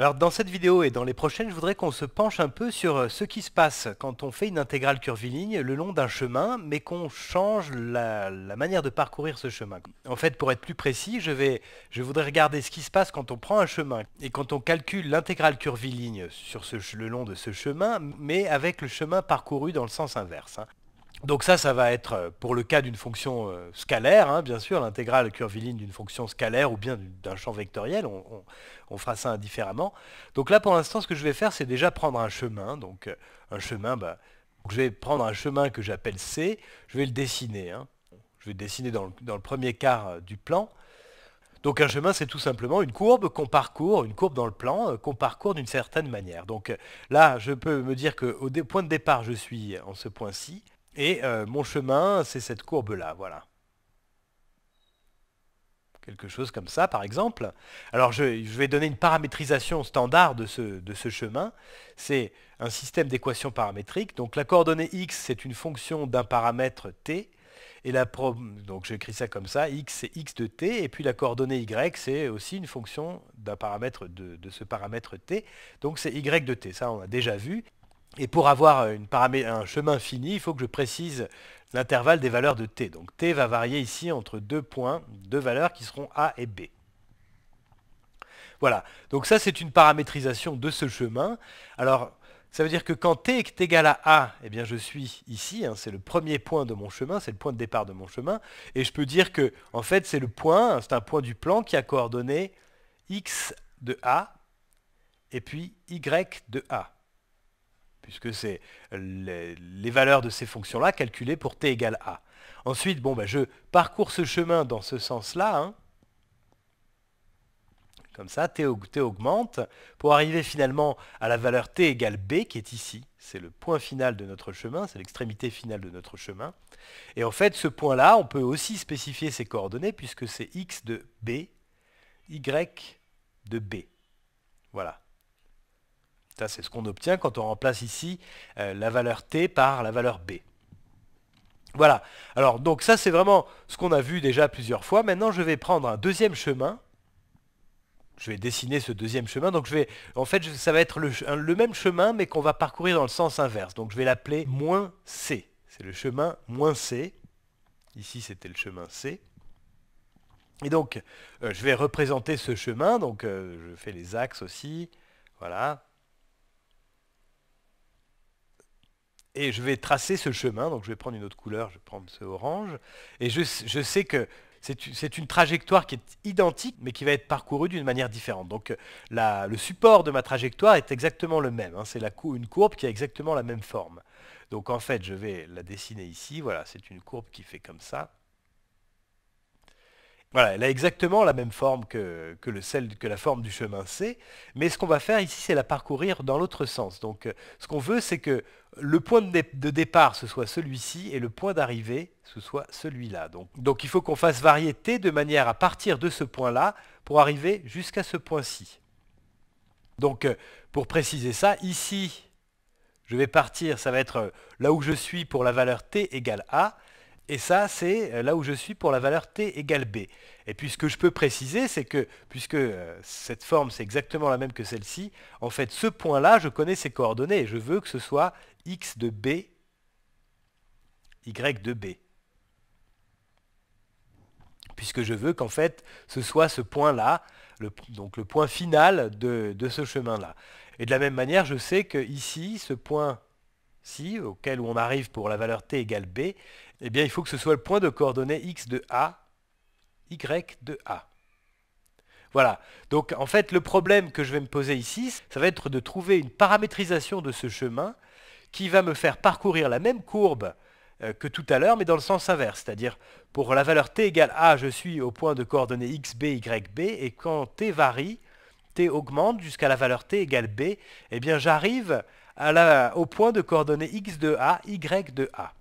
Alors dans cette vidéo et dans les prochaines, je voudrais qu'on se penche un peu sur euh, ce qui se passe quand on fait une intégrale curviligne le long d'un chemin, mais qu'on change la, manière de parcourir ce chemin. En fait, pour être plus précis, je, voudrais regarder ce qui se passe quand on prend un chemin et quand on calcule l'intégrale curviligne sur le long de ce chemin, mais avec le chemin parcouru dans le sens inverse. Hein. Donc ça, ça va être euh, pour le cas d'une fonction euh, scalaire, hein, bien sûr, l'intégrale curviligne d'une fonction scalaire ou bien d'un champ vectoriel, on, fera ça indifféremment. Donc là, pour l'instant, ce que je vais faire, c'est déjà prendre un chemin. Donc euh, un chemin, bah, je vais prendre un chemin que j'appelle C, je vais le dessiner. Hein. Je vais le dessiner dans le, dans le premier quart du plan. Donc un chemin, c'est tout simplement une courbe qu'on parcourt, une courbe dans le plan, qu'on parcourt d'une certaine manière. Donc là, je peux me dire qu'au point de départ, je suis en ce point-ci. Et euh, mon chemin, c'est cette courbe-là, voilà. Quelque chose comme ça, par exemple. Alors, je, vais donner une paramétrisation standard de ce, de ce chemin. C'est un système d'équations paramétriques. Donc, la coordonnée x, c'est une fonction d'un paramètre t. Et la Donc j'écris ça comme ça, x c'est x de t, et puis la coordonnée y c'est aussi une fonction d'un paramètre de, de, ce paramètre t, donc c'est y de t, ça on l'a déjà vu. Et pour avoir euh, un chemin fini, il faut que je précise l'intervalle des valeurs de t. Donc t va varier ici entre deux points, deux valeurs qui seront a et b. Voilà, donc ça c'est une paramétrisation de ce chemin. Alors ça veut dire que quand t est égal à a, eh bien je suis ici, hein, c'est le premier point de mon chemin, c'est le point de départ de mon chemin, et je peux dire que fait c'est le hein, c'est un point du plan qui a coordonné x de a et puis y de a puisque c'est les, valeurs de ces fonctions-là calculées pour t égale a. Ensuite, bon, bah, je parcours ce chemin dans ce sens-là, hein. comme ça, t, augmente, pour arriver finalement à la valeur t égale b, qui est ici. C'est le point final de notre chemin, c'est l'extrémité finale de notre chemin. Et en fait, ce point-là, on peut aussi spécifier ses coordonnées, puisque c'est x de b, y de b. Voilà. Ça, c'est ce qu'on obtient quand on remplace ici euh, la valeur t par la valeur b. Voilà, alors donc ça c'est vraiment ce qu'on a vu déjà plusieurs fois. Maintenant je vais prendre un deuxième chemin. Je vais dessiner ce deuxième chemin. Donc je vais, en fait, ça va être le, même chemin mais qu'on va parcourir dans le sens inverse. Donc je vais l'appeler moins c. C'est le chemin moins c. Ici c'était le chemin c. Et donc, euh, je vais représenter ce chemin, donc euh, je fais les axes aussi, voilà, et je vais tracer ce chemin, donc je vais prendre une autre couleur, je vais prendre ce orange, et je, sais que c'est une trajectoire qui est identique, mais qui va être parcourue d'une manière différente. Donc euh, le support de ma trajectoire est exactement le même, hein. c'est une courbe qui a exactement la même forme. Donc en fait, je vais la dessiner ici, voilà, c'est une courbe qui fait comme ça, voilà, elle a exactement la même forme que, la forme du chemin C, mais ce qu'on va faire ici, c'est la parcourir dans l'autre sens. Donc euh, ce qu'on veut, c'est que le point de, départ, ce soit celui-ci, et le point d'arrivée, ce soit celui-là. Donc, il faut qu'on fasse varier T de manière à partir de ce point-là pour arriver jusqu'à ce point-ci. Donc euh, pour préciser ça, ici, je vais partir, ça va être euh, là où je suis pour la valeur t égale a, et ça, c'est euh, là où je suis pour la valeur t égale b. Et puis ce que je peux préciser, c'est que, puisque euh, cette forme, c'est exactement la même que celle-ci, en fait, ce point-là, je connais ses coordonnées je veux que ce soit x de b, y de b. Puisque je veux qu'en fait, ce soit ce point-là, donc le point final de, ce chemin-là. Et de la même manière, je sais qu'ici, ce point-ci, auquel on arrive pour la valeur t égale b, eh bien, il faut que ce soit le point de coordonnées x de A, y de A. Voilà. Donc, en fait, le problème que je vais me poser ici, ça va être de trouver une paramétrisation de ce chemin qui va me faire parcourir la même courbe euh, que tout à l'heure, mais dans le sens inverse. C'est-à-dire, pour la valeur t égale a, je suis au point de coordonnées x, b, y, b, et quand t varie, t augmente jusqu'à la valeur t égale b, eh bien j'arrive au point de coordonnées x de a, y de a.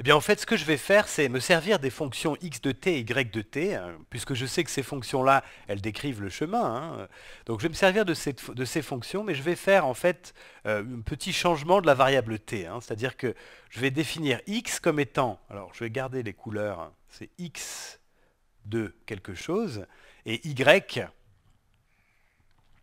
Eh bien en fait, ce que je vais faire, c'est me servir des fonctions x de t et y de t, hein, puisque je sais que ces fonctions-là, elles décrivent le chemin. Hein. Donc je vais me servir de, ces fonctions, mais je vais faire en fait euh, un petit changement de la variable t. Hein. C'est-à-dire que je vais définir x comme étant, alors je vais garder les couleurs, c'est x de quelque chose, et y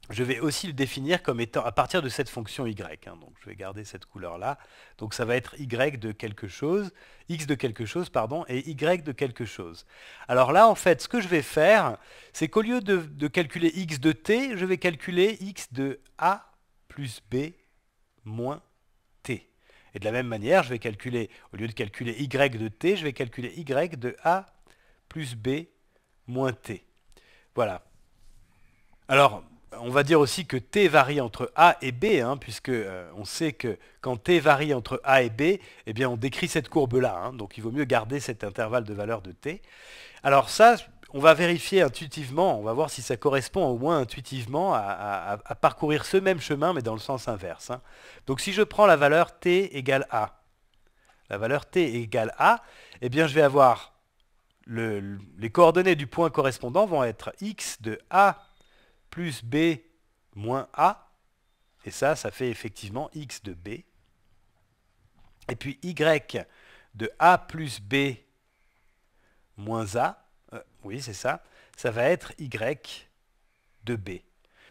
je vais aussi le définir comme étant à partir de cette fonction y. Hein. donc je vais garder cette couleur-là. Donc ça va être y de quelque chose, x de quelque chose, pardon, et y de quelque chose. Alors là, en fait, ce que je vais faire, c'est qu'au lieu de, de, calculer x de t, je vais calculer x de a plus b moins t. Et de la même manière, je vais calculer, au lieu de calculer y de t, je vais calculer y de a plus b moins t. Voilà. Alors, on va dire aussi que t varie entre a et b, puisqu'on hein, puisque euh, on sait que quand t varie entre a et b, eh bien on décrit cette courbe-là. Hein, donc il vaut mieux garder cet intervalle de valeur de t. Alors ça, on va vérifier intuitivement, on va voir si ça correspond au moins intuitivement à, parcourir ce même chemin, mais dans le sens inverse. Hein. Donc si je prends la valeur t égale a, la valeur t égale a, eh bien je vais avoir les coordonnées du point correspondant vont être x de a plus b moins a. Et ça, ça fait effectivement x de b. Et puis y de a plus b moins a. Euh, oui, c'est ça. Ça va être y de b.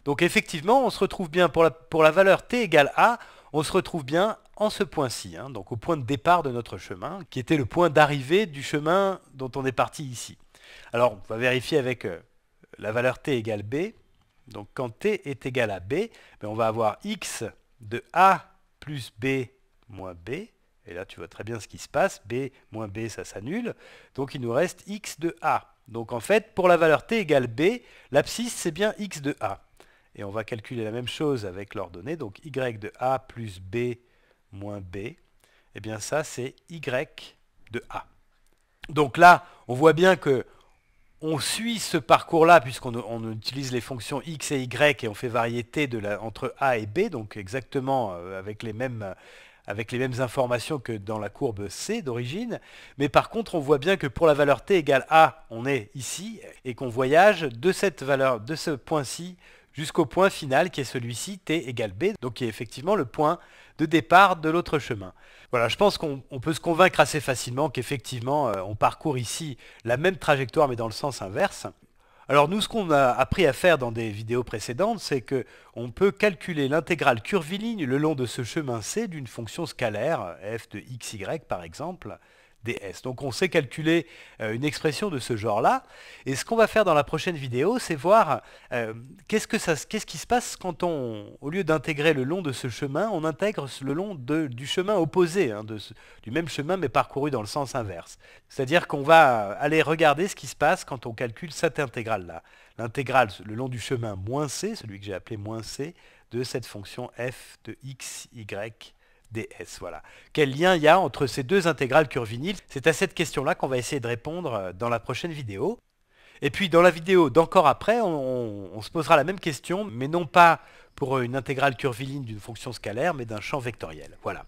Donc effectivement, on se retrouve bien pour la, pour la valeur t égale a, on se retrouve bien en ce point-ci, hein, donc au point de départ de notre chemin, qui était le point d'arrivée du chemin dont on est parti ici. Alors, on va vérifier avec euh, la valeur t égale b. Donc quand t est égal à b, ben, on va avoir x de a plus b moins b. Et là, tu vois très bien ce qui se passe. b moins b, ça s'annule. Donc il nous reste x de a. Donc en fait, pour la valeur t égale b, l'abscisse, c'est bien x de a. Et on va calculer la même chose avec l'ordonnée. Donc y de a plus b moins b. Et eh bien ça, c'est y de a. Donc là, on voit bien que on suit ce parcours-là, puisqu'on utilise les fonctions x et y et on fait variété de la, entre a et b, donc exactement euh, avec les mêmes avec les mêmes informations que dans la courbe C d'origine, mais par contre on voit bien que pour la valeur t égale a, on est ici, et qu'on voyage de cette valeur, de ce point-ci jusqu'au point final qui est celui-ci, t égale b, donc qui est effectivement le point de départ de l'autre chemin. Voilà, je pense qu'on peut se convaincre assez facilement qu'effectivement, euh, on parcourt ici la même trajectoire mais dans le sens inverse. Alors nous, ce qu'on a appris à faire dans des vidéos précédentes, c'est que on peut calculer l'intégrale curviligne le long de ce chemin C d'une fonction scalaire, f de x, y par exemple, donc on sait calculer euh, une expression de ce genre-là. Et ce qu'on va faire dans la prochaine vidéo, c'est voir euh, qu'est-ce qui se passe quand on, au lieu d'intégrer le long de ce chemin, on intègre le long du chemin opposé, hein, du même chemin mais parcouru dans le sens inverse. C'est-à-dire qu'on va euh, aller regarder ce qui se passe quand on calcule cette intégrale-là. L'intégrale le long du chemin moins c, celui que j'ai appelé moins c, de cette fonction f de x, y ds. Voilà. Quel lien il y a entre ces deux intégrales curvilignes C'est à cette question-là qu'on va essayer de répondre euh, dans la prochaine vidéo. Et puis dans la vidéo d'encore après, on, on, se posera la même question, mais non pas pour une intégrale curviligne d'une fonction scalaire, mais d'un champ vectoriel. Voilà.